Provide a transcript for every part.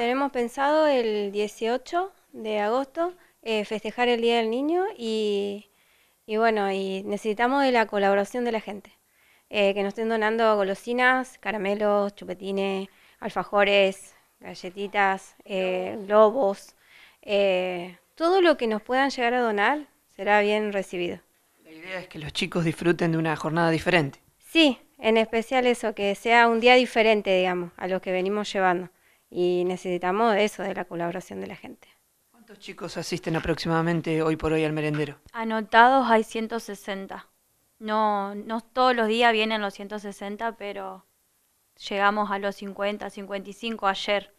Tenemos pensado el 18 de agosto eh, festejar el Día del Niño y, bueno, y necesitamos de la colaboración de la gente, eh, que nos estén donando golosinas, caramelos, chupetines, alfajores, galletitas, eh, globos, todo lo que nos puedan llegar a donar será bien recibido. La idea es que los chicos disfruten de una jornada diferente. Sí, en especial eso, que sea un día diferente, digamos, a los que venimos llevando y necesitamos eso, de la colaboración de la gente. ¿Cuántos chicos asisten aproximadamente hoy por hoy al merendero? Anotados hay 160. No, no todos los días vienen los 160, pero llegamos a los 50, 55 ayer.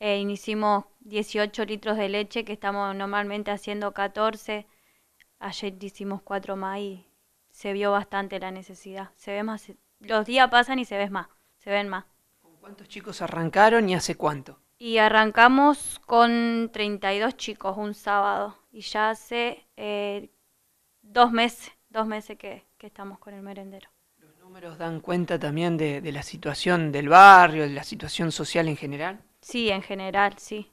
Eh, hicimos 18 litros de leche, que estamos normalmente haciendo 14. Ayer hicimos 4 más y se vio bastante la necesidad. Se ve más, los días pasan y se ve más, se ven más. ¿Cuántos chicos arrancaron y hace cuánto? Y arrancamos con 32 chicos un sábado y ya hace eh, dos meses, dos meses que, estamos con el merendero. ¿Los números dan cuenta también de, la situación del barrio, de la situación social en general? Sí, en general, sí.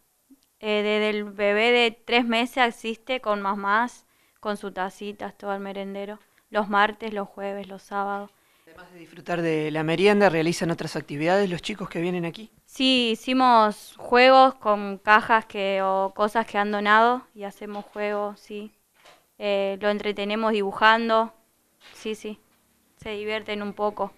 Eh, desde el bebé de tres meses asiste con mamás, con sus tacitas, todo el merendero, los martes, los jueves, los sábados. Además de disfrutar de la merienda, ¿realizan otras actividades los chicos que vienen aquí? Sí, hicimos juegos con cajas que, o cosas que han donado y hacemos juegos, sí. Eh, lo entretenemos dibujando, sí, sí. Se divierten un poco.